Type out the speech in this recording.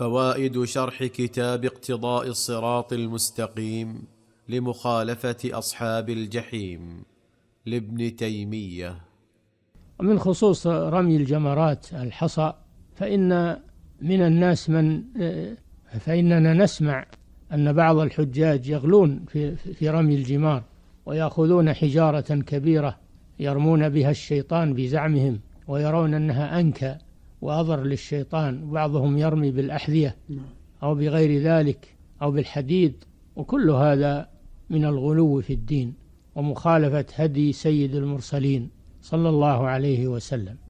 فوائد شرح كتاب اقتضاء الصراط المستقيم لمخالفه اصحاب الجحيم لابن تيميه ومن خصوص رمي الجمرات الحصى فان من الناس من فاننا نسمع ان بعض الحجاج يغلون في في رمي الجمار وياخذون حجاره كبيره يرمون بها الشيطان بزعمهم ويرون انها انكى وأضر للشيطان بعضهم يرمي بالأحذية نعم. أو بغير ذلك أو بالحديد وكل هذا من الغلو في الدين ومخالفة هدي سيد المرسلين صلى الله عليه وسلم